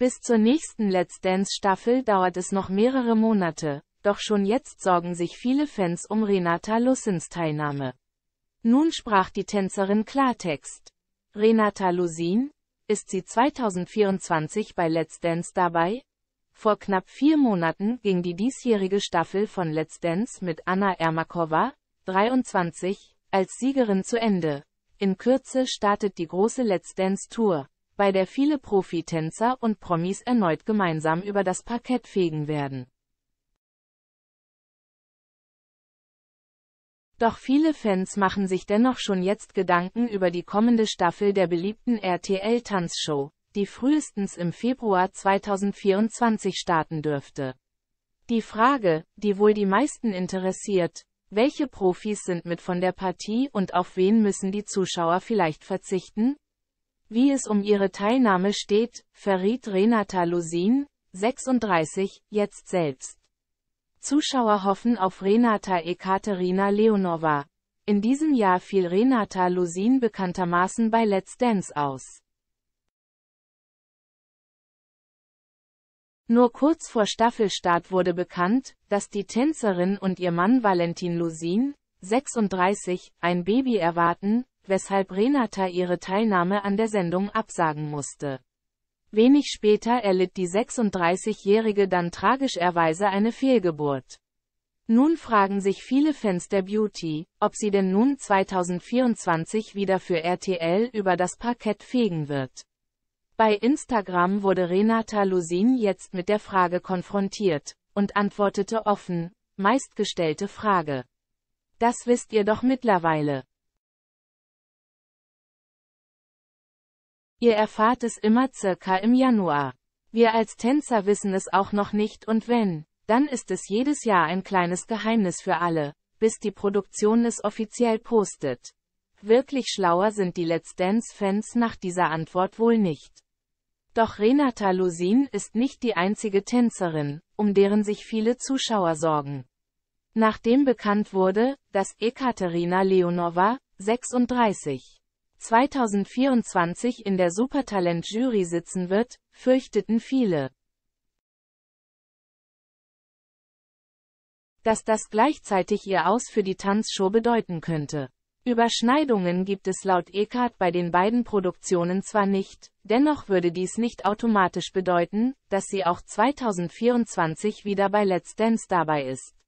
Bis zur nächsten Let's Dance Staffel dauert es noch mehrere Monate, doch schon jetzt sorgen sich viele Fans um Renata Lussins Teilnahme. Nun sprach die Tänzerin Klartext. Renata Lusin? Ist sie 2024 bei Let's Dance dabei? Vor knapp vier Monaten ging die diesjährige Staffel von Let's Dance mit Anna Ermakova, 23, als Siegerin zu Ende. In Kürze startet die große Let's Dance Tour bei der viele Profitänzer und Promis erneut gemeinsam über das Parkett fegen werden. Doch viele Fans machen sich dennoch schon jetzt Gedanken über die kommende Staffel der beliebten RTL-Tanzshow, die frühestens im Februar 2024 starten dürfte. Die Frage, die wohl die meisten interessiert, welche Profis sind mit von der Partie und auf wen müssen die Zuschauer vielleicht verzichten? Wie es um ihre Teilnahme steht, verriet Renata Lusin, 36, jetzt selbst. Zuschauer hoffen auf Renata Ekaterina Leonova. In diesem Jahr fiel Renata Lusin bekanntermaßen bei Let's Dance aus. Nur kurz vor Staffelstart wurde bekannt, dass die Tänzerin und ihr Mann Valentin Lusin, 36, ein Baby erwarten, weshalb Renata ihre Teilnahme an der Sendung absagen musste. Wenig später erlitt die 36-Jährige dann tragischerweise eine Fehlgeburt. Nun fragen sich viele Fans der Beauty, ob sie denn nun 2024 wieder für RTL über das Parkett fegen wird. Bei Instagram wurde Renata Lusin jetzt mit der Frage konfrontiert und antwortete offen, meistgestellte Frage. Das wisst ihr doch mittlerweile. Ihr erfahrt es immer circa im Januar. Wir als Tänzer wissen es auch noch nicht und wenn, dann ist es jedes Jahr ein kleines Geheimnis für alle, bis die Produktion es offiziell postet. Wirklich schlauer sind die Let's Dance-Fans nach dieser Antwort wohl nicht. Doch Renata Lusin ist nicht die einzige Tänzerin, um deren sich viele Zuschauer sorgen. Nachdem bekannt wurde, dass Ekaterina Leonova, 36, 2024 in der Supertalent-Jury sitzen wird, fürchteten viele. Dass das gleichzeitig ihr Aus für die Tanzshow bedeuten könnte. Überschneidungen gibt es laut Eckart bei den beiden Produktionen zwar nicht, dennoch würde dies nicht automatisch bedeuten, dass sie auch 2024 wieder bei Let's Dance dabei ist.